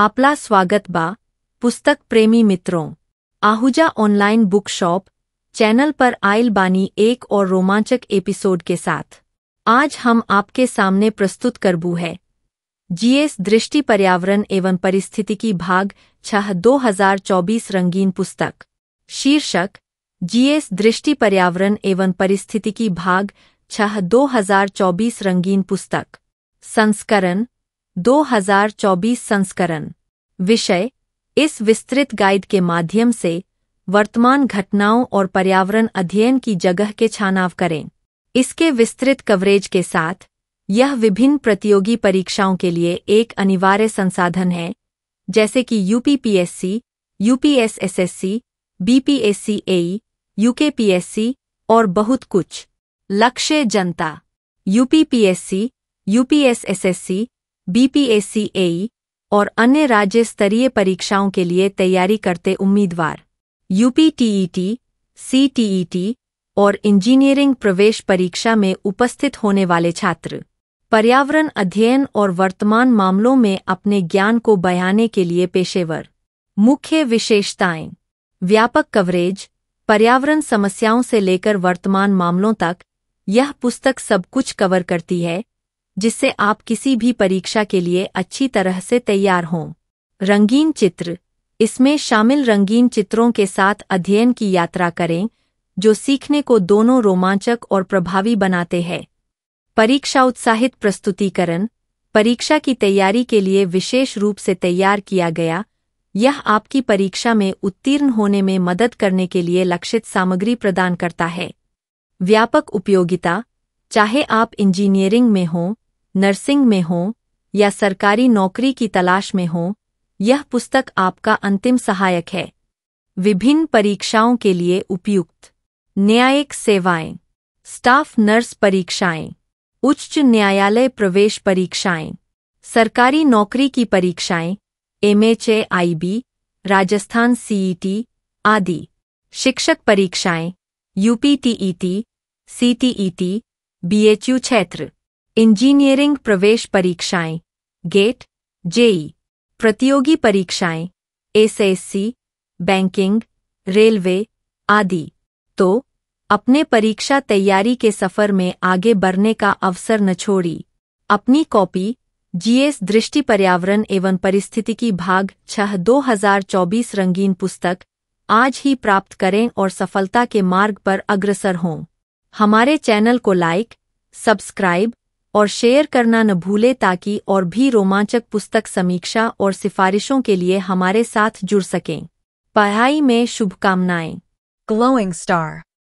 आपला स्वागत बा पुस्तक प्रेमी मित्रों Ahuja online book shop channel पर आयल बानी एक और रोमांचक एपिसोड के साथ आज हम आपके सामने प्रस्तुत करबू है जीएस दृष्टि पर्यावरण एवं परिस्थितिकी भाग छह 2024 रंगीन पुस्तक शीर्षक जीएस दृष्टि पर्यावरण एवं परिस्थितिकी भाग छह 2024 रंगीन पुस्तक संस्करण 2024 संस्करण विषय इस विस्तृत गाइड के माध्यम से वर्तमान घटनाओं और पर्यावरण अध्ययन की जगह के छानाव करें इसके विस्तृत कवरेज के साथ यह विभिन्न प्रतियोगी परीक्षाओं के लिए एक अनिवार्य संसाधन है जैसे कि यूपीपीएससी यूपीएसएसएससी बीपीएससीएई यूकेपीएससी और बहुत कुछ लक्ष्य जनता यूपीपीएससी यूपीएसएसएससी बीपीएससीएई e और अन्य राज्य स्तरीय परीक्षाओं के लिए तैयारी करते उम्मीदवार यूपीटीईटी सीटीईटी e e और इंजीनियरिंग प्रवेश परीक्षा में उपस्थित होने वाले छात्र पर्यावरण अध्ययन और वर्तमान मामलों में अपने ज्ञान को बयाने के लिए पेशेवर मुख्य विशेषताएं व्यापक कवरेज पर्यावरण समस्याओं से लेकर वर्तमान मामलों तक यह पुस्तक सब कुछ कवर करती है जिससे आप किसी भी परीक्षा के लिए अच्छी तरह से तैयार हों रंगीन चित्र इसमें शामिल रंगीन चित्रों के साथ अध्ययन की यात्रा करें जो सीखने को दोनों रोमांचक और प्रभावी बनाते हैं परीक्षा उत्साहित प्रस्तुतिकरण परीक्षा की तैयारी के लिए विशेष रूप से तैयार किया गया यह आपकी परीक्षा में उत्तीर्ण होने में मदद करने के लिए लक्षित सामग्री प्रदान करता है व्यापक उपयोगिता चाहे आप इंजीनियरिंग में हों नर्सिंग में हों या सरकारी नौकरी की तलाश में हों यह पुस्तक आपका अंतिम सहायक है विभिन्न परीक्षाओं के लिए उपयुक्त न्यायिक सेवाएं स्टाफ नर्स परीक्षाएं उच्च न्यायालय प्रवेश परीक्षाएं सरकारी नौकरी की परीक्षाएं एमएचए आईबी राजस्थान सीईटी आदि शिक्षक परीक्षाएं यूपीटीईटी सीटीईटी बीएचयू क्षेत्र इंजीनियरिंग प्रवेश परीक्षाएं गेट जेई प्रतियोगी परीक्षाएं एसएससी बैंकिंग रेलवे आदि तो अपने परीक्षा तैयारी के सफर में आगे बढ़ने का अवसर न छोड़ी अपनी कॉपी जीएस दृष्टि पर्यावरण एवं परिस्थितिकी भाग छह 2024 रंगीन पुस्तक आज ही प्राप्त करें और सफलता के मार्ग पर अग्रसर हों हमारे चैनल को लाइक सब्सक्राइब और शेयर करना न भूले ताकि और भी रोमांचक पुस्तक समीक्षा और सिफारिशों के लिए हमारे साथ जुड़ सकें पढ़ाई में शुभकामनाएं ग्लोइंग स्टार